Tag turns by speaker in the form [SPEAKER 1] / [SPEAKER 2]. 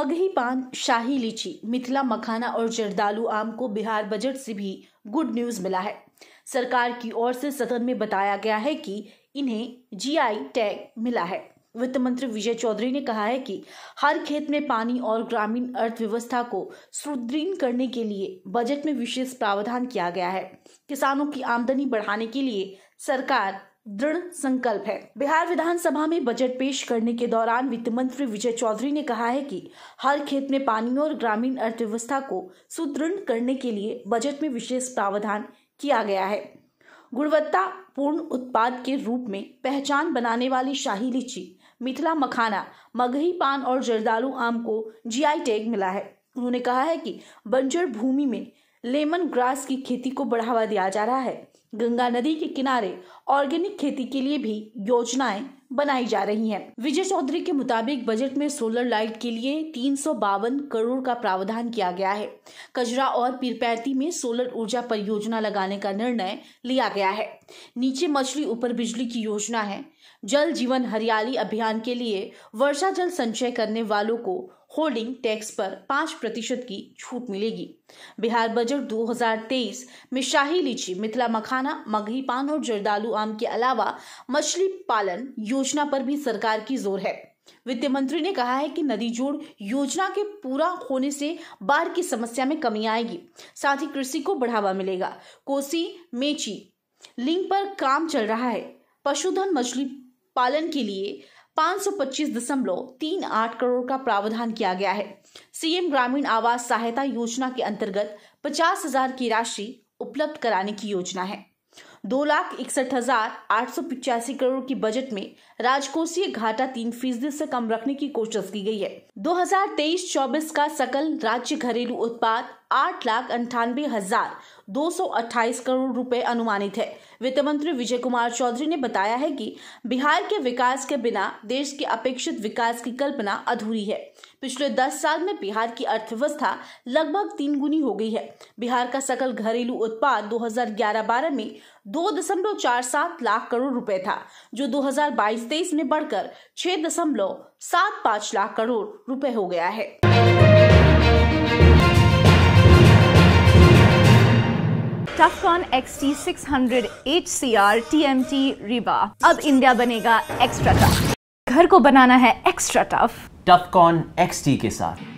[SPEAKER 1] मगही पान शाही लीची मिथिला मखाना और जरदालू आम को बिहार बजट से भी गुड न्यूज मिला है सरकार की ओर से सदन में बताया गया है कि इन्हें जीआई टैग मिला है वित्त मंत्री विजय चौधरी ने कहा है कि हर खेत में पानी और ग्रामीण अर्थव्यवस्था को सुदृढ़ करने के लिए बजट में विशेष प्रावधान किया गया है किसानों की आमदनी बढ़ाने के लिए सरकार दृढ़ संकल्प है बिहार विधानसभा में बजट पेश करने के दौरान वित्त मंत्री विजय चौधरी ने कहा है कि हर खेत में पानी और ग्रामीण अर्थव्यवस्था को सुदृढ़ करने के लिए बजट में विशेष प्रावधान किया गया है गुणवत्ता पूर्ण उत्पाद के रूप में पहचान बनाने वाली शाही लीची मिथिला मखाना मगही पान और जरदालू आम को जीआई टैग मिला है उन्होंने कहा है कि बंजर भूमि में लेमन ग्रास की खेती को बढ़ावा दिया जा रहा है गंगा नदी के किनारे ऑर्गेनिक खेती के लिए भी योजनाएं बनाई जा रही हैं। विजय चौधरी के मुताबिक बजट में सोलर लाइट के लिए तीन करोड़ का प्रावधान किया गया है कजरा और पीरपैती में सोलर ऊर्जा परियोजना लगाने का निर्णय लिया गया है नीचे मछली ऊपर बिजली की योजना है जल जीवन हरियाली अभियान के लिए वर्षा जल संचय करने वालों को होल्डिंग टैक्स पर पाँच प्रतिशत की छूट मिलेगी बिहार बजट 2023 में शाही लीची मिथिला मखाना मगही पान और जर्दालू आम के अलावा मछली पालन योजना पर भी सरकार की जोर है वित्त मंत्री ने कहा है कि नदी जोड़ योजना के पूरा होने से बाढ़ की समस्या में कमी आएगी साथ ही कृषि को बढ़ावा मिलेगा कोसी मेची लिंक पर काम चल रहा है पशुधन मछली पालन के लिए 525.38 करोड़ का प्रावधान किया गया है सीएम ग्रामीण आवास सहायता योजना के अंतर्गत पचास हजार की राशि उपलब्ध कराने की योजना है दो लाख इकसठ हजार आठ सौ पिचासी करोड़ की बजट में राजकोषीय घाटा तीन फीसदी से कम रखने की कोशिश की गई है 2023-24 का सकल राज्य घरेलू उत्पाद आठ लाख अंठानबे हजार दो सौ अट्ठाईस करोड़ रुपए अनुमानित है वित्त मंत्री विजय कुमार चौधरी ने बताया है कि बिहार के विकास के बिना देश के अपेक्षित विकास की कल्पना अधूरी है पिछले दस साल में बिहार की अर्थव्यवस्था लगभग तीन गुनी हो गई है बिहार का सकल घरेलू उत्पाद 2011-12 में दो दशमलव चार सात लाख करोड़ रुपए था जो 2022-23 में बढ़कर छह दशमलव सात पाँच लाख करोड़ रुपए हो गया है Tufcon XT 600 HCR TMT Reba अब इंडिया बनेगा एक्स्ट्रा टफ घर को बनाना है एक्स्ट्रा टफ टफकॉन XT के साथ